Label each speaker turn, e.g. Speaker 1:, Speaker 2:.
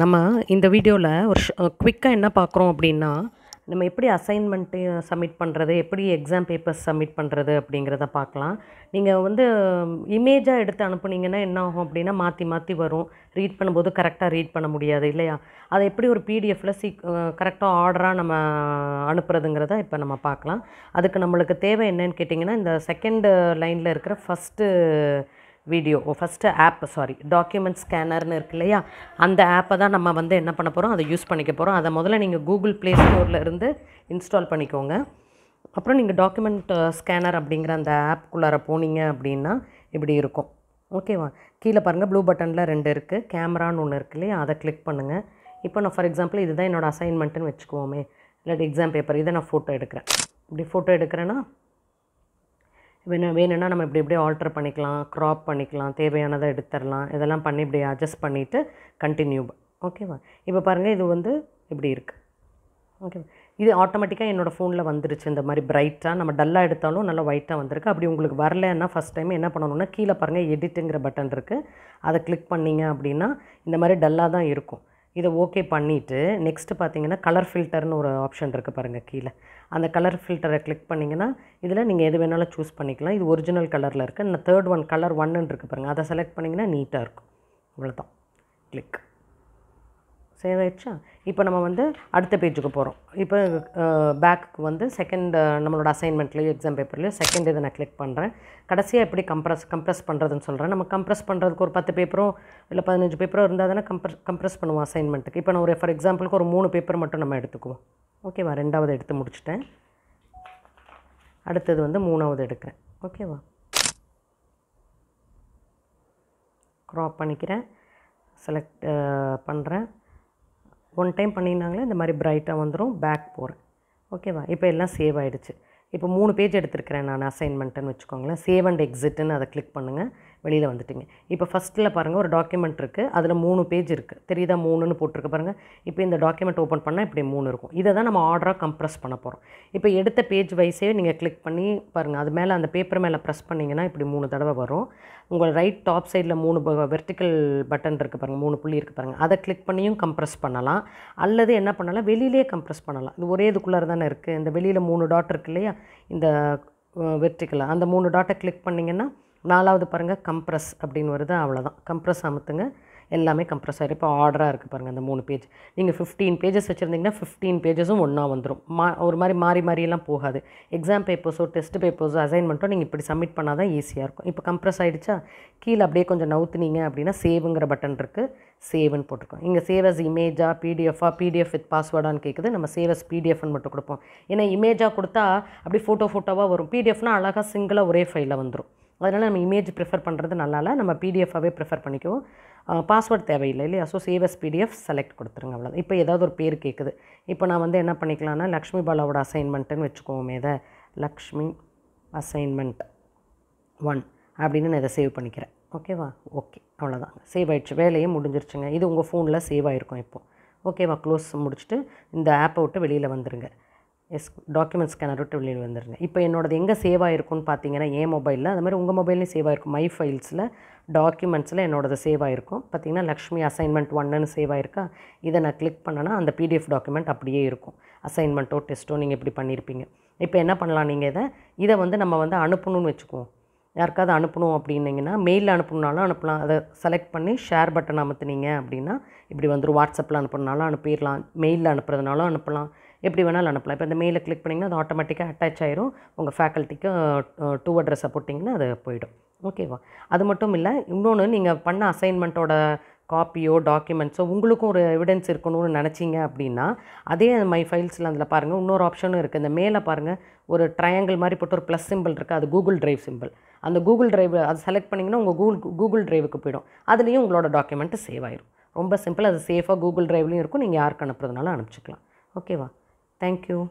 Speaker 1: நம்ம இந்த வீடியோவில் ஒரு குவிக்காக என்ன பார்க்குறோம் அப்படின்னா நம்ம எப்படி அசைன்மெண்ட்டு சப்மிட் பண்ணுறது எப்படி எக்ஸாம் பேப்பர்ஸ் சப்மிட் பண்ணுறது அப்படிங்கிறத பார்க்கலாம் நீங்கள் வந்து இமேஜாக எடுத்து அனுப்புனீங்கன்னா என்ன ஆகும் அப்படின்னா மாற்றி மாற்றி வரும் ரீட் பண்ணும்போது கரெக்டாக ரீட் பண்ண முடியாது இல்லையா அதை எப்படி ஒரு பிடிஎஃப்பில் சீ கரெக்டாக ஆர்டராக நம்ம அனுப்புறதுங்கிறத இப்போ நம்ம பார்க்கலாம் அதுக்கு நம்மளுக்கு தேவை என்னன்னு கேட்டிங்கன்னா இந்த செகண்ட் லைனில் இருக்கிற first video first app sorry document ஸ்கேனர்னு இருக்கு இல்லையா அந்த ஆப்பை தான் நம்ம வந்து என்ன பண்ண போகிறோம் அதை யூஸ் பண்ணிக்க போகிறோம் அதை முதல்ல நீங்கள் கூகுள் ப்ளே ஸ்டோரில் இருந்து இன்ஸ்டால் பண்ணிக்கோங்க அப்புறம் நீங்கள் டாக்குமெண்ட் ஸ்கேனர் அப்படிங்கிற அந்த ஆப்குள்ளார போனீங்க அப்படின்னா இப்படி இருக்கும் ஓகேவா கீழே பாருங்கள் ப்ளூ பட்டனில் ரெண்டு இருக்குது கேமரான்னு ஒன்று இருக்கு இல்லையா அதை கிளிக் பண்ணுங்கள் இப்போ நான் ஃபார் எக்ஸாம்பிள் இதுதான் என்னோடய அசைன்மெண்ட்டுன்னு வச்சுக்குவோமே இல்லாட்டி எக்ஸாம் பேப்பர் இதை நான் ஃபோட்டோ எடுக்கிறேன் இப்படி ஃபோட்டோ எடுக்கிறேன்னா வேணும் வேணும்னா நம்ம இப்படி இப்படி ஆல்டர் பண்ணிக்கலாம் க்ராப் பண்ணிக்கலாம் தேவையானதை எடுத்துடலாம் இதெல்லாம் பண்ணி இப்படி அட்ஜஸ்ட் பண்ணிவிட்டு கண்டினியூ ஓகேவா இப்போ பாருங்கள் இது வந்து இப்படி இருக்குது ஓகேவா இது ஆட்டோமேட்டிக்காக என்னோடய ஃபோனில் வந்துருச்சு இந்த மாதிரி பிரைட்டாக நம்ம டல்லாக எடுத்தாலும் நல்லா ஒயிட்டாக வந்திருக்கு அப்படி உங்களுக்கு வரலன்னா ஃபஸ்ட் டைம் என்ன பண்ணணும்னா கீழே பாருங்கள் எடிட்டுங்கிற பட்டன் இருக்குது அதை கிளிக் பண்ணிங்க அப்படின்னா இந்த மாதிரி டல்லாக தான் இருக்கும் இதை ஓகே பண்ணிவிட்டு நெக்ஸ்ட்டு பார்த்தீங்கன்னா கலர் ஃபில்டர்னு ஒரு ஆப்ஷன் இருக்குது பாருங்கள் கீழே அந்த கலர் ஃபில்டரை கிளிக் பண்ணிங்கன்னா இதில் நீங்கள் எது வேணாலும் சூஸ் பண்ணிக்கலாம் இது ஒரிஜினல் கலரில் இருக்குது இந்த தேர்ட் ஒன் கலர் ஒன்னுன்னு இருக்குது பாருங்கள் அதை செலக்ட் பண்ணிங்கன்னா நீட்டாக இருக்கும் இவ்வளோ தான் கிளிக் சேவ் இப்போ நம்ம வந்து அடுத்த பேஜுக்கு போகிறோம் இப்போ பேக்கு வந்து செகண்ட் நம்மளோட அசைன்மெண்ட்லேயும் எக்ஸாம் பேப்பர்லேயும் செகண்ட் இதை நான் கிளிக் பண்ணுறேன் கடைசியாக எப்படி கம்ப்ரஸ் கம்ப்ரஸ் பண்ணுறதுன்னு சொல்கிறேன் நம்ம கம்ப்ரஸ் பண்ணுறதுக்கு ஒரு பத்து பேப்பரோ இல்லை பதினஞ்சு பேப்பரோ இருந்தால் தானே கம்ப்ரஸ் கம்ப்ரஸ் பண்ணுவோம் அசைன்மெண்ட்டுக்கு இப்போ நான் ஒரு ஃபார் எக்ஸாம்பிளுக்கு ஒரு மூணு பேப்பர் மட்டும் நம்ம எடுத்துக்குவோம் ஓகேவா ரெண்டாவது எடுத்து முடிச்சிட்டேன் அடுத்தது வந்து மூணாவது எடுக்கிறேன் ஓகேவா க்ராப் பண்ணிக்கிறேன் செலக்ட் பண்ணுறேன் ஒன் டைம் பண்ணியிருந்தாங்களே இந்த மாதிரி ப்ரைட்டாக வந்துடும் பேக் போகிறேன் ஓகேவா இப்போ எல்லாம் சேவ் ஆகிடுச்சு இப்போ மூணு பேஜ் எடுத்துருக்கிறேன் நான் அசைன்மெண்ட்டுன்னு வச்சுக்கோங்களேன் சேவ் அண்ட் எக்ஸிட்டுன்னு அதை கிளிக் பண்ணுங்கள் வெளியில் வந்துட்டிங்க இப்போ ஃபஸ்ட்டில் பாருங்கள் ஒரு டாக்குமெண்ட் இருக்குது அதில் மூணு பேஜ் இருக்குது தெரியுதா மூணுன்னு போட்டிருக்கு பாருங்கள் இப்போ இந்த டாக்குமெண்ட் ஓப்பன் பண்ணால் இப்படி மூணு இருக்கும் இதை தான் நம்ம ஆர்டராக கம்ப்ரெஸ் பண்ண போகிறோம் இப்போ எடுத்த பேஜ் வைஸே நீங்கள் கிளிக் பண்ணி பாருங்கள் அது மேலே அந்த பேப்பர் மேலே ப்ரெஸ் பண்ணிங்கன்னா இப்படி மூணு தடவை வரும் உங்கள் ரைட் டாப் சைடில் மூணு வெர்டிக்கல் பட்டன் இருக்குது பாருங்கள் மூணு புள்ளி இருக்குது பாருங்கள் அதை கிளிக் பண்ணியும் கம்ப்ரெஸ் பண்ணலாம் அல்லது என்ன பண்ணலாம் வெளியிலே கம்ப்ரெஸ் பண்ணலாம் இது ஒரே இதுக்குள்ளே தானே இருக்குது இந்த வெளியில் மூணு டாட் இருக்கு இல்லையா இந்த வெர்டிக்கலாக அந்த மூணு டாட்டை கிளிக் பண்ணிங்கன்னா நாலாவது பாருங்கள் கம்ப்ரஸ் அப்படின்னு வருது அவ்வளோதான் கம்ப்ரஸ் அமுத்துங்க எல்லாமே கம்ப்ரஸ் ஆகிடும் இப்போ ஆர்டராக இருக்குது பாருங்கள் அந்த மூணு பேஜ் நீங்கள் ஃபிஃப்டீன் பேஜஸ் வச்சுருந்தீங்கன்னா ஃபிஃப்டீன் பேஜஸும் ஒன்றா வந்துடும் மா ஒரு மாதிரி மாறி மாறியெல்லாம் போகாது எக்ஸாம் பேப்பர்ஸோ டெஸ்ட் பேப்பர்ஸோ அசைன்மெண்ட்டோ நீங்கள் இப்படி சப்மிட் பண்ணால் தான் ஈஸியாக இருக்கும் இப்போ கம்ப்ரஸ் ஆகிடுச்சா கீழே அப்படியே கொஞ்சம் நவுத்துனீங்க அப்படின்னா சேவுங்கிற பட்டன் இருக்குது சேவ்னு போட்டிருக்கோம் இங்கே சேவ் அஸ் இமேஜாக பிடிஎஃபாக பிடிஎஃப் வித் பாஸ்வேர்டான்னு கேட்குது நம்ம சேவ் அஸ் பிடிஎஃப்னு மட்டும் கொடுப்போம் ஏன்னா இமேஜாக கொடுத்தா அப்படி ஃபோட்டோ ஃபோட்டோவாக வரும் பிடிஎஃப்னால் அழகாக சிங்கிளாக ஒரே ஃபைலில் வந்துடும் அதனால் நம்ம இமேஜ் ப்ரிஃபர் பண்ணுறது நல்லால நம்ம பிடிஎஃபாகவே ப்ரிஃபர் பண்ணிக்குவோம் பாஸ்வேர்ட் தேவையில்லை இல்லையா ஸோ சேவ் பிடிஎஃப் செலக்ட் கொடுத்துருங்க அவ்வளோ இப்போ ஏதாவது ஒரு பேர் கேட்குது இப்போ நான் வந்து என்ன பண்ணிக்கலாம்னா லக்ஷ்மி பாலாவோட அசைன்மெண்ட்டுன்னு வச்சுக்கோமே இதை லக்ஷ்மி அசைன்மெண்ட் ஒன் அப்படின்னு நான் இதை சேவ் பண்ணிக்கிறேன் ஓகேவா ஓகே அவ்வளோதாங்க சேவ் ஆகிடுச்சு வேலையே முடிஞ்சிருச்சுங்க இது உங்கள் ஃபோனில் சேவ் ஆகிருக்கும் இப்போது ஓகேவா க்ளோஸ் முடிச்சுட்டு இந்த ஆப்பை விட்டு வெளியில் வந்துடுங்க எஸ் டாக்குமெண்ட் ஸ்கேனர் விட்டு வெளியில் வந்துடுங்க இப்போ என்னோடது எங்கே சேவ் ஆகிருக்குன்னு பார்த்தீங்கன்னா என் மொபைலில் அது மாதிரி உங்கள் மொபைலையும் சேவ் ஆகிருக்கும் மை ஃபைல்ஸில் டாக்குமெண்ட்ஸில் என்னோடது சேவ் ஆகிருக்கும் பார்த்தீங்கன்னா லக்ஷ்மி அசைன்மெண்ட் ஒன்னுன்னு சேவ் ஆகிருக்கா இதை நான் கிளிக் பண்ணேன்னா அந்த பிடிஎஃப் டாக்குமெண்ட் அப்படியே இருக்கும் அசைன்மெண்ட்டோ டெஸ்ட்டோ நீங்கள் இப்படி பண்ணியிருப்பீங்க இப்போ என்ன பண்ணலாம் நீங்கள் இதை இதை வந்து நம்ம வந்து அனுப்பணும்னு வச்சுக்குவோம் யாருக்காவது அனுப்பணும் அப்படின்னிங்கன்னா மெயிலில் அனுப்பணுனாலும் அனுப்பலாம் அதை செலக்ட் பண்ணி ஷேர் பட்டன் அமுத்துனீங்க அப்படின்னா இப்படி வந்துடும் வாட்ஸ்அப்பில் அனுப்புனாலும் அனுப்பிடலாம் மெயிலில் அனுப்புறதுனாலும் அனுப்பலாம் எப்படி வேணாலும் அனுப்பலாம் இப்போ இந்த மெயிலில் கிளிக் பண்ணிங்கன்னா அது ஆட்டோமேட்டிக்காக அட்டாச் ஆயிரும் உங்கள் ஃபேக்கல்ட்டிக்கு டூ அட்ரஸை போட்டிங்கன்னா அது போயிடும் ஓகேவா அது மட்டும் இல்லை இன்னொன்று நீங்கள் பண்ண அசைன்மெண்ட்டோட காப்பியோ டாக்குமெண்ட்ஸோ உங்களுக்கும் ஒரு எவிடன்ஸ் இருக்கணும்னு நினச்சிங்க அப்படின்னா அதே மை ஃபைல்ஸில் அதில் பாருங்கள் இன்னொரு ஆப்ஷனும் இருக்குது இந்த மேலே பாருங்கள் ஒரு ட்ரையாங்கிள் மாதிரி போட்டு ஒரு ப்ளஸ் சிம்பிள் இருக்குது அது கூகுள் ட்ரைவ் சிம்பிள் அந்த கூகுள் ட்ரைவ் அதை செலக்ட் பண்ணிங்கன்னா உங்கள் கூகுள் கூகுள் ட்ரைவுக்கு போயிடும் அதுலேயும் உங்களோட டாக்குமெண்ட்டு சேவ் ஆயிரும் ரொம்ப சிம்பிள் அது சேஃபாக கூகுள் ட்ரைவ்லையும் இருக்கும் நீங்கள் யாருக்கு அனுப்புறதுனால அனுப்பிச்சிக்கலாம் ஓகேவா Thank you.